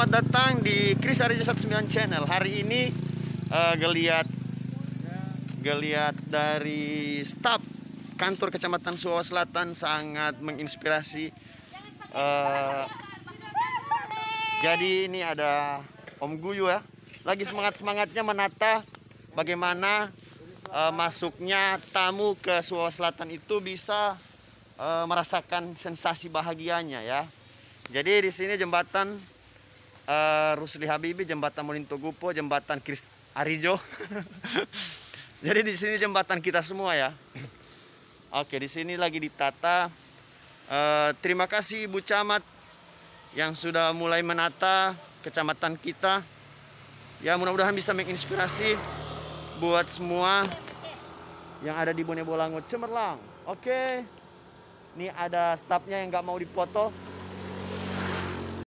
selamat datang di Kris Arja 19 Channel. Hari ini uh, geliat geliat dari staf kantor Kecamatan Suwa Selatan sangat menginspirasi. Uh, jadi ini ada Om Guyu ya, lagi semangat semangatnya menata bagaimana uh, masuknya tamu ke Suwa Selatan itu bisa uh, merasakan sensasi bahagianya ya. Jadi di sini jembatan Eh, Rusli Habibi, jembatan Molinto Gupo, jembatan Kris Arijo. Jadi di sini jembatan kita semua ya. Oke, di sini lagi ditata. E, terima kasih Bu Camat yang sudah mulai menata kecamatan kita. Ya, mudah-mudahan bisa menginspirasi buat semua yang ada di Bone Bolango cemerlang. Oke. Ini ada stafnya yang nggak mau dipoto.